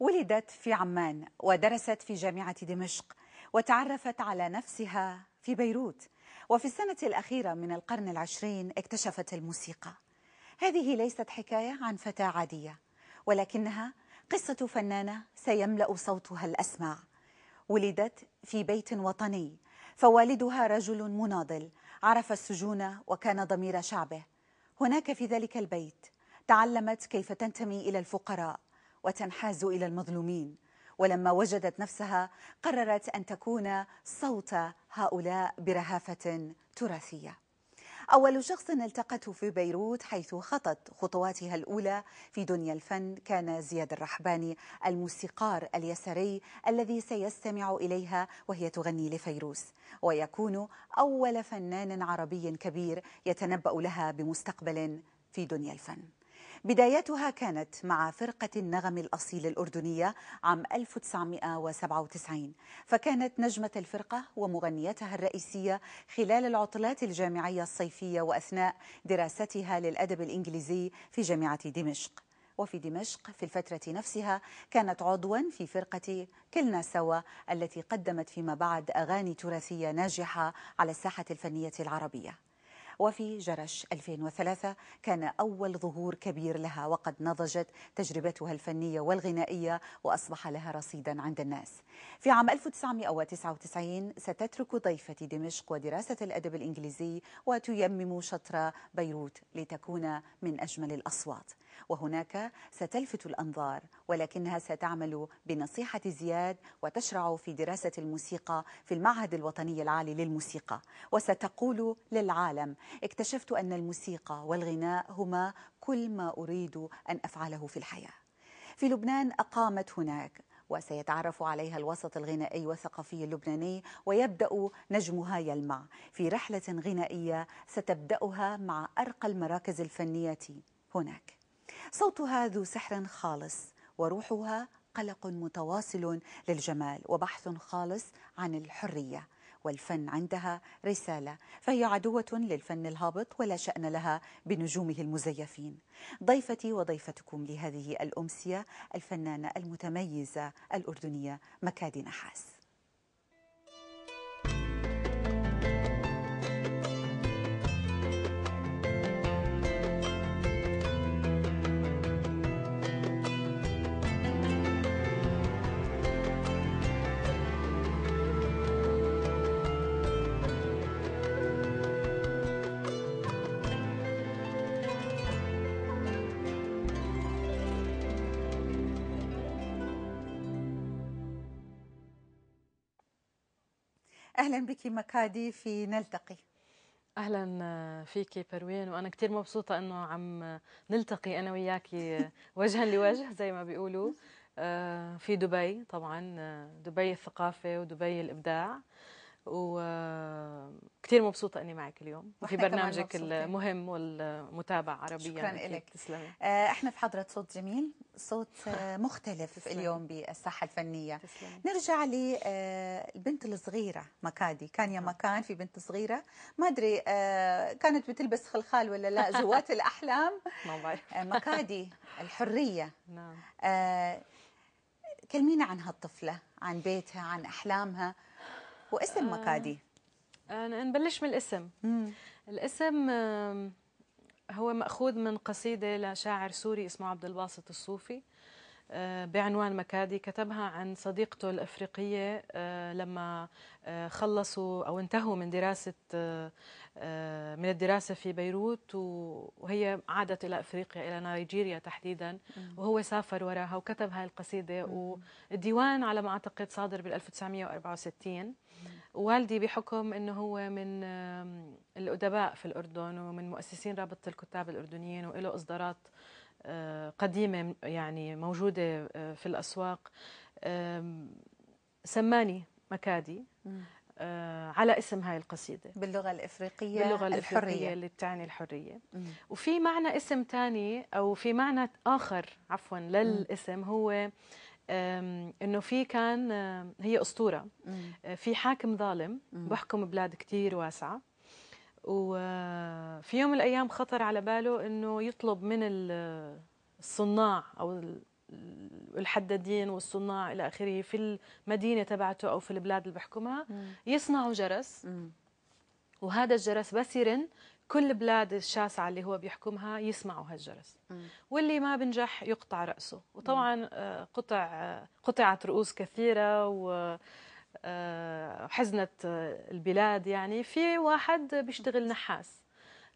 ولدت في عمان ودرست في جامعة دمشق وتعرفت على نفسها في بيروت وفي السنة الأخيرة من القرن العشرين اكتشفت الموسيقى هذه ليست حكاية عن فتاة عادية ولكنها قصة فنانة سيملأ صوتها الأسمع ولدت في بيت وطني فوالدها رجل مناضل عرف السجون وكان ضمير شعبه هناك في ذلك البيت تعلمت كيف تنتمي إلى الفقراء وتنحاز إلى المظلومين ولما وجدت نفسها قررت أن تكون صوت هؤلاء برهافة تراثية أول شخص التقته في بيروت حيث خطت خطواتها الأولى في دنيا الفن كان زياد الرحباني الموسيقار اليساري الذي سيستمع إليها وهي تغني لفيروز ويكون أول فنان عربي كبير يتنبأ لها بمستقبل في دنيا الفن بدايتها كانت مع فرقة النغم الأصيل الأردنية عام 1997 فكانت نجمة الفرقة ومغنيتها الرئيسية خلال العطلات الجامعية الصيفية وأثناء دراستها للأدب الإنجليزي في جامعة دمشق وفي دمشق في الفترة نفسها كانت عضوا في فرقة كلنا سوا التي قدمت فيما بعد أغاني تراثية ناجحة على الساحة الفنية العربية وفي جرش 2003 كان أول ظهور كبير لها وقد نضجت تجربتها الفنية والغنائية وأصبح لها رصيدا عند الناس في عام 1999 ستترك ضيفة دمشق ودراسة الأدب الإنجليزي وتيمم شطر بيروت لتكون من أجمل الأصوات وهناك ستلفت الأنظار ولكنها ستعمل بنصيحة زياد وتشرع في دراسة الموسيقى في المعهد الوطني العالي للموسيقى وستقول للعالم اكتشفت أن الموسيقى والغناء هما كل ما أريد أن أفعله في الحياة في لبنان أقامت هناك وسيتعرف عليها الوسط الغنائي والثقافي اللبناني ويبدأ نجمها يلمع في رحلة غنائية ستبدأها مع أرقى المراكز الفنية هناك صوتها ذو سحر خالص وروحها قلق متواصل للجمال وبحث خالص عن الحريه والفن عندها رسالة فهي عدوة للفن الهابط ولا شأن لها بنجومه المزيفين ضيفتي وضيفتكم لهذه الأمسية الفنانة المتميزة الأردنية مكادي نحاس أهلا بك مكادي في نلتقي اهلا آه، فيكي بروين وانا كثير مبسوطه انه عم آه، نلتقي انا وياكي آه، وجها لوجه زي ما بيقولوا في دبي طبعا دبي الثقافه ودبي الابداع وكثير مبسوطه اني معك اليوم في برنامجك المهم والمتابع عربيا شكرا لك تسلمي احنا في حضره صوت جميل صوت مختلف اليوم بالساحة الفنية تسلمي. نرجع للبنت آه، الصغيرة مكادي كان يا مكان في بنت صغيرة ما أدري آه، كانت بتلبس خلخال ولا لا جوات الأحلام آه، مكادي الحرية نعم كلمينا عن هالطفلة عن بيتها عن أحلامها واسم مكادي نبلش من الاسم مم. الاسم هو مأخوذ من قصيدة لشاعر سوري اسمه عبد الباسط الصوفي آه، بعنوان مكادي كتبها عن صديقته الأفريقية آه، لما آه، خلصوا أو انتهوا من دراسة من الدراسة في بيروت وهي عادت إلى أفريقيا إلى نيجيريا تحديدا وهو سافر وراها وكتب هاي القصيدة والديوان على ما أعتقد صادر بال 1964 والدي بحكم انه هو من الادباء في الاردن ومن مؤسسين رابطه الكتاب الاردنيين وله اصدارات آه، قديمه يعني موجوده آه، في الاسواق سماني مكادي آه، على اسم هاي القصيدة باللغة الإفريقية باللغة الإفريقية الحرية. اللي بتعني الحرية مم. وفي معنى اسم ثاني أو في معنى آخر عفوا للاسم هو انه في كان هي اسطوره آه، في حاكم ظالم بحكم بلاد كثير واسعه وفي آه، يوم من الايام خطر على باله انه يطلب من آه، الصناع او الحدادين والصناع الى اخره في المدينه تبعته او في البلاد اللي بحكمها يصنعوا جرس وهذا الجرس بس يرن كل بلاد الشاسعة اللي هو بيحكمها يسمعوا هالجرس واللي ما بنجح يقطع رأسه وطبعا آه، قطع آه، قطعت رؤوس كثيرة وحزنت آه، البلاد يعني في واحد بيشتغل نحاس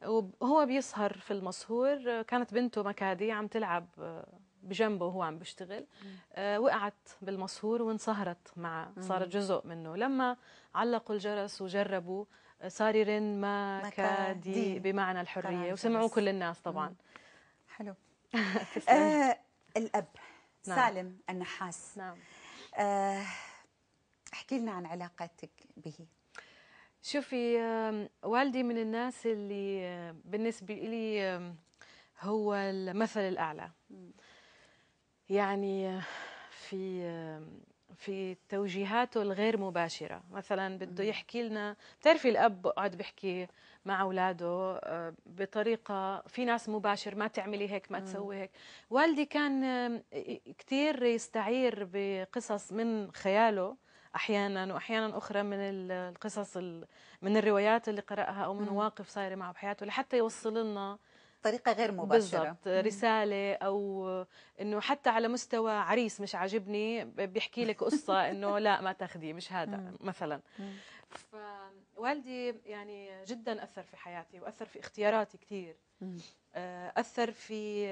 وهو بيسهر في المصهور كانت بنته مكادي عم تلعب بجنبه وهو عم بيشتغل وقعت بالمصهور وانصهرت معه صارت جزء منه لما علقوا الجرس وجربوا صارر كادي بمعنى الحرية وسمعوه كل الناس طبعا حلو آه الأب نعم. سالم النحاس نعم آه احكي لنا عن علاقتك به شوفي والدي من الناس اللي بالنسبة لي هو المثل الأعلى يعني آه، في في توجيهاته الغير مباشرة مثلا بده يحكي لنا بتعرفي الأب قاعد بيحكي مع أولاده آه، بطريقة في ناس مباشر ما تعملي هيك ما تسوي هيك والدي كان آه، كتير يستعير بقصص من خياله أحيانا وأحيانا أخرى من القصص من الروايات اللي قرأها أو من مواقف صايرة معه بحياته لحتى يوصل لنا بطريقه غير مباشره بالضبط رساله او انه حتى على مستوى عريس مش عاجبني بيحكي لك قصه انه لا ما تاخذيه مش هذا مثلا فوالدي يعني جدا اثر في حياتي واثر في اختياراتي كثير آه، اثر في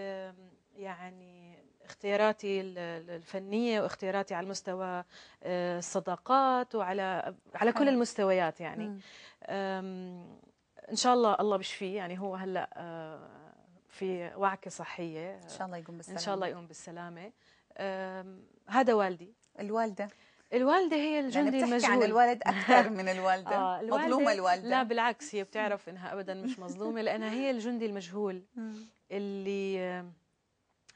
يعني اختياراتي الفنيه واختياراتي على المستوى آه، الصداقات وعلى على كل المستويات يعني ان شاء الله الله بشفيه يعني هو هلا آه، في وعكه صحيه ان شاء الله يقوم بالسلامه ان شاء الله يقوم بالسلامه هذا والدي الوالده الوالده هي يعني الجندي يعني المجهول عن الوالد اكثر من الوالده, آه الوالدة مظلومه الوالده لا بالعكس هي بتعرف انها ابدا مش مظلومه لانها هي الجندي المجهول اللي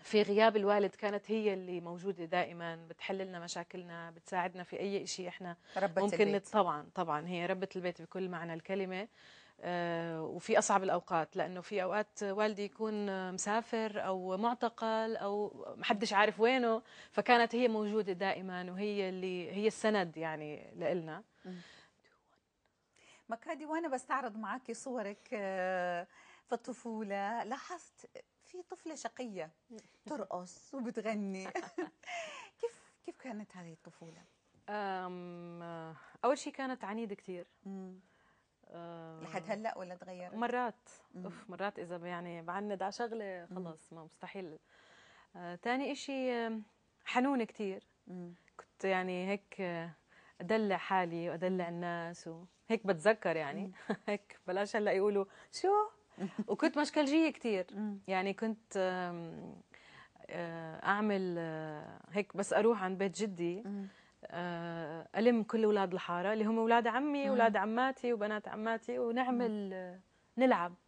في غياب الوالد كانت هي اللي موجوده دائما بتحل لنا مشاكلنا بتساعدنا في اي شيء احنا ربت ممكن البيت. طبعا طبعا هي ربة البيت بكل معنى الكلمه آه، وفي اصعب الاوقات لانه في اوقات والدي يكون مسافر او معتقل او ما حدش عارف وينه فكانت هي موجوده دائما وهي اللي هي السند يعني لنا مكادي وانا بستعرض معك صورك آه، في الطفوله لاحظت في طفله شقيه ترقص وبتغني كيف كيف كانت هذه الطفوله اول شيء كانت عنيده كثير لحد هلا ولا تغيرت؟ مرات اوف مرات اذا يعني بعند على شغله خلص ما مستحيل ثاني أه، شيء حنونه كثير كنت يعني هيك أه، ادلع حالي وادلع الناس وهيك بتذكر يعني هيك بلاش هلا يقولوا شو وكنت مشكلجيه كتير يعني كنت آه، اعمل آه، هيك بس اروح عند بيت جدي آه، الم كل اولاد الحاره اللي هم اولاد عمي واولاد عماتي وبنات عماتي ونعمل نلعب